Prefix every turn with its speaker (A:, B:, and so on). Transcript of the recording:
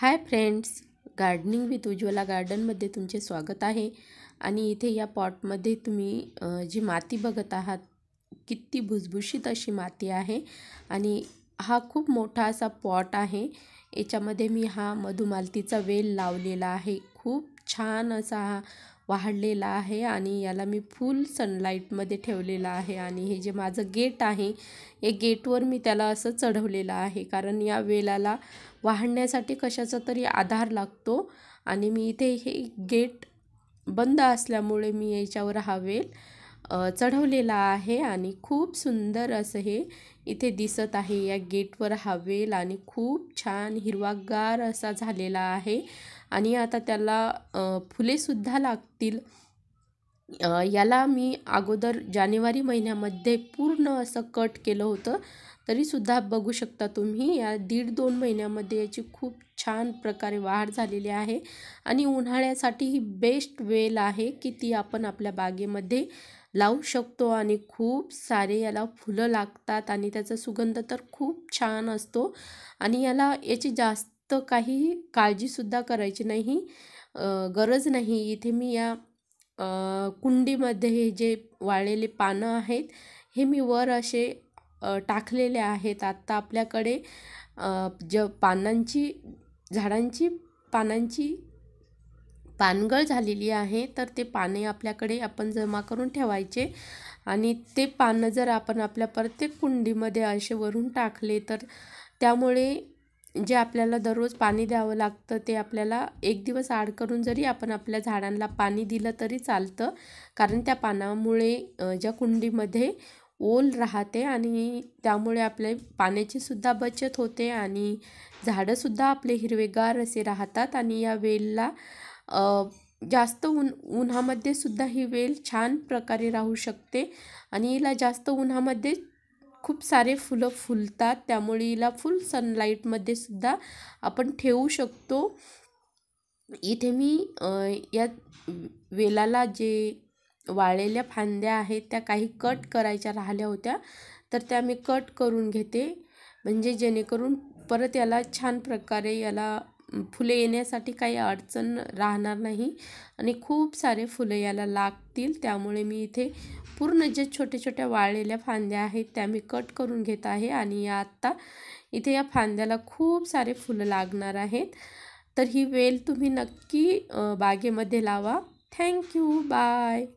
A: high friends gardening with Ujjwala गार्डनमध्ये तुमचे स्वागत आहे आणि इथे या पॉटमध्ये तुम्ही जी माती बघत आहात किती भुसभुशीत अशी माती आहे आणि हा खूप मोठा असा पॉट आहे याच्यामध्ये मी हा मधुमालतीचा वेल लावलेला आहे खूप छान असा हा वाढलेला आहे आणि याला मी फुल सनलाईटमध्ये ठेवलेलं आहे आणि हे जे माझं गेट आहे हे गेटवर मी त्याला असं चढवलेलं आहे कारण या वेलाला वाढण्यासाठी कशाचा तरी आधार लागतो आणि मी इथे हे गेट बंद असल्यामुळे मी याच्यावर हा वेल चढवलेला आहे आणि खूप सुंदर असं हे इथे दिसत आहे या गेटवर हा वेल आणि खूप छान हिरवागार असा झालेला आहे आणि आता त्याला फुलेसुद्धा लागतील याला मी अगोदर जानेवारी महिन्यामध्ये पूर्ण असं कट केलं होतं तरीसुद्धा बघू शकता तुम्ही या दीड दोन महिन्यामध्ये याची खूप छान प्रकारे वाढ झालेली आहे आणि उन्हाळ्यासाठी ही बेस्ट वेल आहे की ती आपण आपल्या बागेमध्ये लावू शकतो आणि खूप सारे याला फुलं लागतात आणि त्याचा सुगंध तर खूप छान असतो आणि याला याची जास्त तर काहीही काळजीसुद्धा करायची नाही गरज नाही इथे मी या कुंडीमध्ये हे जे वाळलेले पानं आहेत हे मी वर असे टाकलेले आहेत आत्ता आपल्याकडे ज पानांची झाडांची पानांची पानगळ झालेली आहे तर ते पाने आपल्याकडे आपण जमा करून ठेवायचे आणि ते पानं जर आपण आपल्या प्रत्येक कुंडीमध्ये असे वरून टाकले तर त्यामुळे जे आपल्याला दररोज पाणी द्यावं लागतं ते आपल्याला एक दिवस आड करून जरी आपण आपल्या झाडांना पाणी दिलं तरी चालतं कारण त्या पानामुळे ज्या कुंडीमध्ये ओल राहते आणि त्यामुळे आपले पाण्याची सुद्धा बचत होते आणि झाडंसुद्धा आपले हिरवेगार असे राहतात आणि या वेलला जास्त उन उन्हामध्ये सुद्धा ही वेल छान प्रकारे राहू शकते आणि हिला जास्त उन्हामध्ये खूप सारे फुलं फुलतात त्यामुळे हिला फुल सनलाईटमध्ये सुद्धा आपण ठेवू शकतो इथे मी या वेलाला जे वाळलेल्या फांद्या आहेत त्या काही कट करायच्या राहिल्या होत्या तर त्या मी कट करून घेते म्हणजे जेणेकरून परत याला छान प्रकारे याला फुले येण्यासाठी काही अडचण राहणार नाही आणि खूप सारे फुले याला लागतील त्यामुळे मी इथे पूर्ण जे छोट्या छोट्या वाळलेल्या फांद्या आहेत त्या मी कट करून घेत आहे आणि आत्ता इथे या फांद्याला खूप सारे फुलं लागणार आहेत तर ही वेल तुम्ही नक्की बागेमध्ये लावा थँक्यू बाय